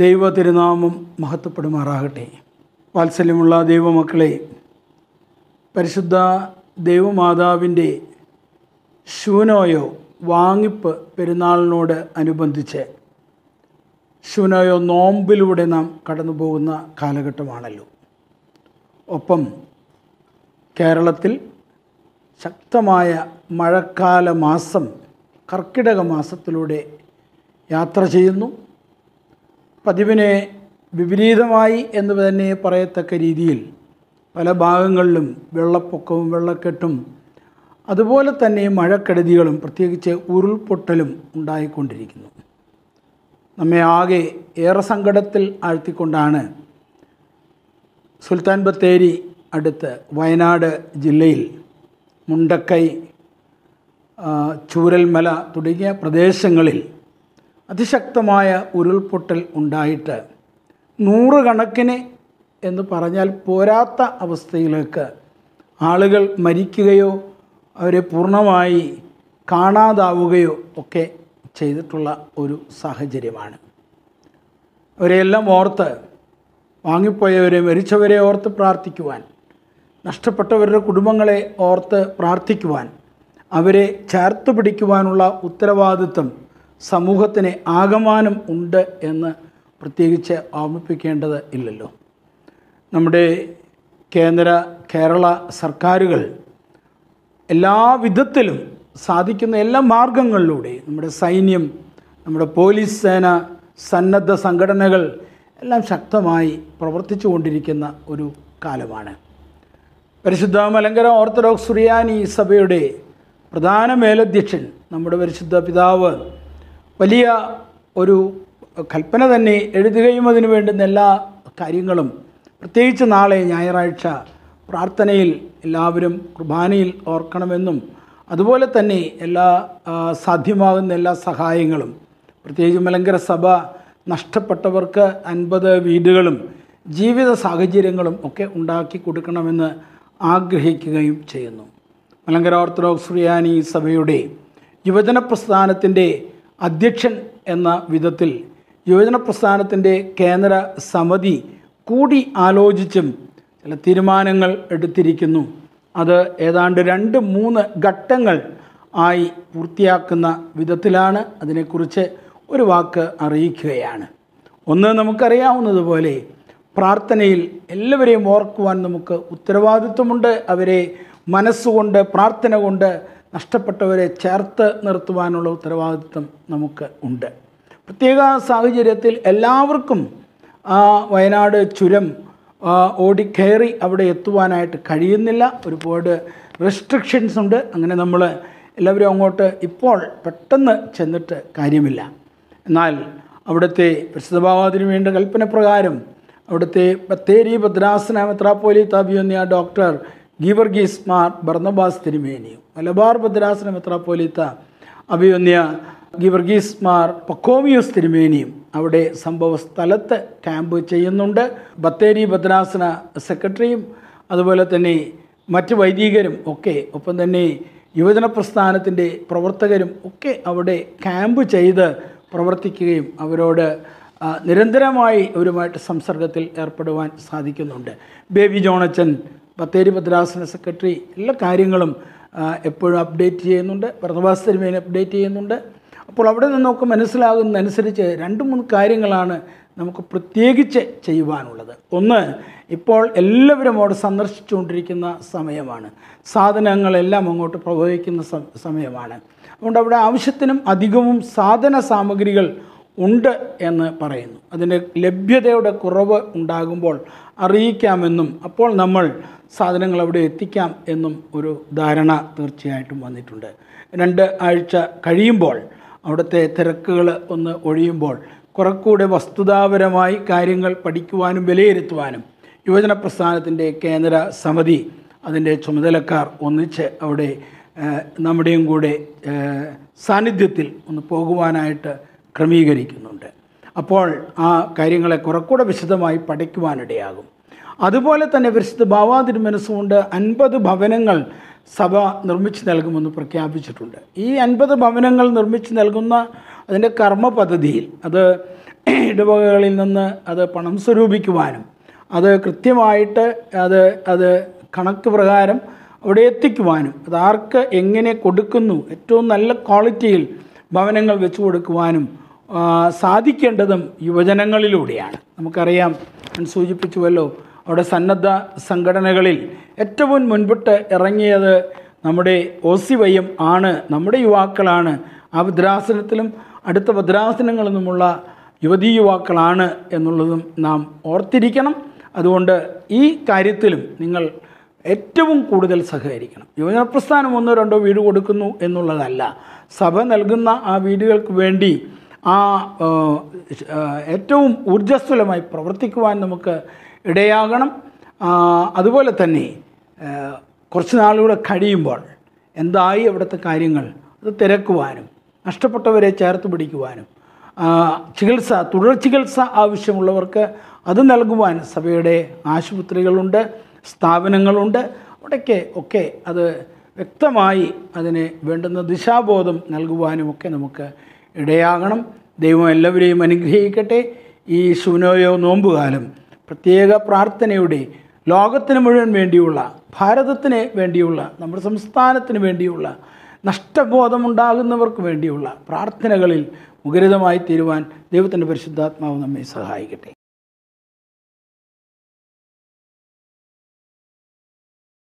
ദൈവ തിരുനാമം മഹത്വപ്പെടുമാറാകട്ടെ വാത്സല്യമുള്ള ദൈവമക്കളെ പരിശുദ്ധ ദൈവമാതാവിൻ്റെ ശൂനോയോ വാങ്ങിപ്പ് പെരുന്നാളിനോട് അനുബന്ധിച്ച് ശൂനോയോ നോമ്പിലൂടെ നാം കടന്നു പോകുന്ന കാലഘട്ടമാണല്ലോ ഒപ്പം കേരളത്തിൽ ശക്തമായ മഴക്കാല മാസം കർക്കിടക മാസത്തിലൂടെ യാത്ര ചെയ്യുന്നു പതിവിനെ വിപരീതമായി എന്ന് തന്നെ പറയത്തക്ക രീതിയിൽ പല ഭാഗങ്ങളിലും വെള്ളപ്പൊക്കവും വെള്ളക്കെട്ടും അതുപോലെ തന്നെ മഴക്കെടുതികളും പ്രത്യേകിച്ച് ഉരുൾപൊട്ടലും ഉണ്ടായിക്കൊണ്ടിരിക്കുന്നു നമ്മെ ആകെ ഏറെ സങ്കടത്തിൽ ആഴ്ത്തിക്കൊണ്ടാണ് സുൽത്താൻ ബത്തേരി അടുത്ത് വയനാട് ജില്ലയിൽ മുണ്ടക്കൈ ചൂരൽമല തുടങ്ങിയ പ്രദേശങ്ങളിൽ അതിശക്തമായ ഉരുൾപൊട്ടൽ ഉണ്ടായിട്ട് നൂറുകണക്കിന് എന്ന് പറഞ്ഞാൽ പോരാത്ത അവസ്ഥയിലേക്ക് ആളുകൾ മരിക്കുകയോ അവരെ പൂർണ്ണമായി കാണാതാവുകയോ ഒക്കെ ചെയ്തിട്ടുള്ള ഒരു സാഹചര്യമാണ് അവരെയെല്ലാം ഓർത്ത് വാങ്ങിപ്പോയവരെ മരിച്ചവരെ ഓർത്ത് പ്രാർത്ഥിക്കുവാൻ നഷ്ടപ്പെട്ടവരുടെ കുടുംബങ്ങളെ ഓർത്ത് പ്രാർത്ഥിക്കുവാൻ അവരെ ചേർത്ത് പിടിക്കുവാനുള്ള ഉത്തരവാദിത്വം സമൂഹത്തിന് ആകമാനം ഉണ്ട് എന്ന് പ്രത്യേകിച്ച് ഓർമ്മിപ്പിക്കേണ്ടത് ഇല്ലല്ലോ നമ്മുടെ കേന്ദ്ര കേരള സർക്കാരുകൾ എല്ലാ വിധത്തിലും സാധിക്കുന്ന എല്ലാ മാർഗങ്ങളിലൂടെയും നമ്മുടെ സൈന്യം നമ്മുടെ പോലീസ് സേന സന്നദ്ധ സംഘടനകൾ എല്ലാം ശക്തമായി പ്രവർത്തിച്ചു കൊണ്ടിരിക്കുന്ന ഒരു കാലമാണ് പരിശുദ്ധ മലങ്കര ഓർത്തഡോക്സ് സുറിയാനി സഭയുടെ പ്രധാന മേലധ്യക്ഷൻ നമ്മുടെ പരിശുദ്ധ പിതാവ് വലിയ ഒരു കൽപ്പന തന്നെ എഴുതുകയും അതിനു വേണ്ടുന്ന എല്ലാ കാര്യങ്ങളും പ്രത്യേകിച്ച് നാളെ ഞായറാഴ്ച പ്രാർത്ഥനയിൽ എല്ലാവരും കുർബാനയിൽ ഓർക്കണമെന്നും അതുപോലെ തന്നെ എല്ലാ സാധ്യമാകുന്ന എല്ലാ സഹായങ്ങളും പ്രത്യേകിച്ച് മലങ്കര സഭ നഷ്ടപ്പെട്ടവർക്ക് അൻപത് വീടുകളും ജീവിത സാഹചര്യങ്ങളും ഒക്കെ ഉണ്ടാക്കി കൊടുക്കണമെന്ന് ആഗ്രഹിക്കുകയും ചെയ്യുന്നു മലങ്കര ഓർത്തഡോക്സ് ഫ്രിയാനി സഭയുടെ യുവജന പ്രസ്ഥാനത്തിൻ്റെ അധ്യക്ഷൻ എന്ന വിധത്തിൽ യുവജന പ്രസ്ഥാനത്തിൻ്റെ കേന്ദ്ര സമിതി കൂടി ആലോചിച്ചും ചില തീരുമാനങ്ങൾ എടുത്തിരിക്കുന്നു അത് ഏതാണ്ട് രണ്ട് മൂന്ന് ഘട്ടങ്ങൾ ആയി പൂർത്തിയാക്കുന്ന വിധത്തിലാണ് അതിനെക്കുറിച്ച് ഒരു വാക്ക് അറിയിക്കുകയാണ് ഒന്ന് നമുക്കറിയാവുന്നതുപോലെ പ്രാർത്ഥനയിൽ എല്ലാവരെയും ഓർക്കുവാൻ നമുക്ക് ഉത്തരവാദിത്വമുണ്ട് അവരെ മനസ്സുകൊണ്ട് പ്രാർത്ഥന കൊണ്ട് നഷ്ടപ്പെട്ടവരെ ചേർത്ത് നിർത്തുവാനുള്ള ഉത്തരവാദിത്വം നമുക്ക് ഉണ്ട് പ്രത്യേക സാഹചര്യത്തിൽ എല്ലാവർക്കും വയനാട് ചുരം ഓടിക്കയറി അവിടെ എത്തുവാനായിട്ട് കഴിയുന്നില്ല ഒരുപാട് റെസ്ട്രിക്ഷൻസ് ഉണ്ട് അങ്ങനെ നമ്മൾ എല്ലാവരും അങ്ങോട്ട് ഇപ്പോൾ പെട്ടെന്ന് ചെന്നിട്ട് കാര്യമില്ല എന്നാൽ അവിടുത്തെ പ്രസിദ്ധഭാവത്തിന് വേണ്ട കൽപ്പന പ്രകാരം അവിടുത്തെ ബത്തേരി ഭദ്രാസന മെത്രാപ്പോലി തബിയുന്ന ഡോക്ടർ ഗീവർഗീസ് മാർ ബർണബാസ് തിരുമേനിയും മലബാർ ഭദ്രാസന മെത്രാപ്പോലീത്ത അഭിയന്യ ഗീവർഗീസ് മാർ പക്കോമിയോസ് തിരുമേനിയും അവിടെ സംഭവ സ്ഥലത്ത് ക്യാമ്പ് ചെയ്യുന്നുണ്ട് ബത്തേരി ഭദ്രാസന സെക്രട്ടറിയും അതുപോലെ തന്നെ മറ്റ് വൈദികരും ഒക്കെ ഒപ്പം തന്നെ യുവജന പ്രസ്ഥാനത്തിൻ്റെ പ്രവർത്തകരും ഒക്കെ അവിടെ ക്യാമ്പ് ചെയ്ത് പ്രവർത്തിക്കുകയും അവരോട് നിരന്തരമായി അവരുമായിട്ട് സംസർഗത്തിൽ ഏർപ്പെടുവാൻ സാധിക്കുന്നുണ്ട് ബേബി ജോണച്ചൻ ബത്തേരി ഭദ്രാസന സെക്രട്ടറി എല്ലാ കാര്യങ്ങളും എപ്പോഴും അപ്ഡേറ്റ് ചെയ്യുന്നുണ്ട് പ്രതഭാസ് തിരുമേൻ അപ്ഡേറ്റ് ചെയ്യുന്നുണ്ട് അപ്പോൾ അവിടെ നിന്ന് നമുക്ക് മനസ്സിലാകുന്നതനുസരിച്ച് രണ്ട് മൂന്ന് കാര്യങ്ങളാണ് നമുക്ക് പ്രത്യേകിച്ച് ചെയ്യുവാനുള്ളത് ഒന്ന് ഇപ്പോൾ എല്ലാവരും അവിടെ സന്ദർശിച്ചുകൊണ്ടിരിക്കുന്ന സമയമാണ് സാധനങ്ങളെല്ലാം അങ്ങോട്ട് പ്രവഹിക്കുന്ന സമയമാണ് അതുകൊണ്ട് അവിടെ ആവശ്യത്തിനും അധികവും സാധന സാമഗ്രികൾ ഉണ്ട് എന്ന് പറയുന്നു അതിൻ്റെ ലഭ്യതയുടെ കുറവ് ഉണ്ടാകുമ്പോൾ അറിയിക്കാമെന്നും അപ്പോൾ നമ്മൾ സാധനങ്ങൾ അവിടെ എത്തിക്കാം എന്നും ഒരു ധാരണ തീർച്ചയായിട്ടും വന്നിട്ടുണ്ട് രണ്ട് ആഴ്ച കഴിയുമ്പോൾ അവിടുത്തെ തിരക്കുകൾ ഒന്ന് ഒഴിയുമ്പോൾ കുറെക്കൂടെ വസ്തുതാപരമായി കാര്യങ്ങൾ പഠിക്കുവാനും വിലയിരുത്തുവാനും യുവജന പ്രസ്ഥാനത്തിൻ്റെ കേന്ദ്ര സമിതി അതിൻ്റെ ചുമതലക്കാർ ഒന്നിച്ച് അവിടെ നമ്മുടെയും കൂടെ സാന്നിധ്യത്തിൽ ഒന്ന് പോകുവാനായിട്ട് ക്രമീകരിക്കുന്നുണ്ട് അപ്പോൾ ആ കാര്യങ്ങളെ കുറെക്കൂടെ വിശദമായി പഠിക്കുവാനിടയാകും അതുപോലെ തന്നെ വിശുദ്ധ ബാവാ തിരുമനസ്സുകൊണ്ട് അൻപത് ഭവനങ്ങൾ സഭ നിർമ്മിച്ചു നൽകുമെന്ന് പ്രഖ്യാപിച്ചിട്ടുണ്ട് ഈ അൻപത് ഭവനങ്ങൾ നിർമ്മിച്ചു നൽകുന്ന അതിൻ്റെ കർമ്മ പദ്ധതിയിൽ അത് ഇടവകകളിൽ നിന്ന് അത് പണം സ്വരൂപിക്കുവാനും അത് കൃത്യമായിട്ട് അത് അത് കണക്ക് പ്രകാരം അവിടെ എത്തിക്കുവാനും അത് ആർക്ക് എങ്ങനെ കൊടുക്കുന്നു ഏറ്റവും നല്ല ക്വാളിറ്റിയിൽ ഭവനങ്ങൾ വെച്ചു കൊടുക്കുവാനും സാധിക്കേണ്ടതും യുവജനങ്ങളിലൂടെയാണ് നമുക്കറിയാം ഞാൻ സൂചിപ്പിച്ചുവല്ലോ അവിടെ സന്നദ്ധ സംഘടനകളിൽ ഏറ്റവും മുൻപിട്ട് ഇറങ്ങിയത് നമ്മുടെ ഓസിവയും ആണ് നമ്മുടെ യുവാക്കളാണ് ആ ഭദ്രാസനത്തിലും അടുത്ത നിന്നുമുള്ള യുവതീ യുവാക്കളാണ് എന്നുള്ളതും നാം ഓർത്തിരിക്കണം അതുകൊണ്ട് ഈ കാര്യത്തിലും നിങ്ങൾ ഏറ്റവും കൂടുതൽ സഹകരിക്കണം യുവജന പ്രസ്ഥാനം ഒന്നോ രണ്ടോ വീട് കൊടുക്കുന്നു എന്നുള്ളതല്ല സഭ നൽകുന്ന ആ വീടുകൾക്ക് വേണ്ടി ആ ഏറ്റവും ഊർജ്ജസ്വലമായി പ്രവർത്തിക്കുവാൻ നമുക്ക് ഇടയാകണം അതുപോലെ തന്നെ കുറച്ച് നാളുകൂടെ കഴിയുമ്പോൾ എന്തായി അവിടുത്തെ കാര്യങ്ങൾ അത് തിരക്കുവാനും നഷ്ടപ്പെട്ടവരെ ചേർത്ത് പിടിക്കുവാനും ചികിത്സ തുടർ ചികിത്സ ആവശ്യമുള്ളവർക്ക് അത് നൽകുവാൻ സഭയുടെ ആശുപത്രികളുണ്ട് സ്ഥാപനങ്ങളുണ്ട് അവിടെയൊക്കെ ഒക്കെ അത് വ്യക്തമായി അതിന് വേണ്ടുന്ന ദിശാബോധം നൽകുവാനുമൊക്കെ നമുക്ക് ഇടയാകണം ദൈവം എല്ലാവരെയും അനുഗ്രഹിക്കട്ടെ ഈ സുനോയോ നോമ്പുകാലം പ്രത്യേക പ്രാർത്ഥനയുടെ ലോകത്തിന് മുഴുവൻ വേണ്ടിയുള്ള ഭാരതത്തിന് വേണ്ടിയുള്ള നമ്മുടെ സംസ്ഥാനത്തിന് വേണ്ടിയുള്ള നഷ്ടബോധമുണ്ടാകുന്നവർക്ക് വേണ്ടിയുള്ള പ്രാർത്ഥനകളിൽ മുഖരിതമായി തീരുവാൻ ദൈവത്തിൻ്റെ പരിശുദ്ധാത്മാവ് നമ്മെ സഹായിക്കട്ടെ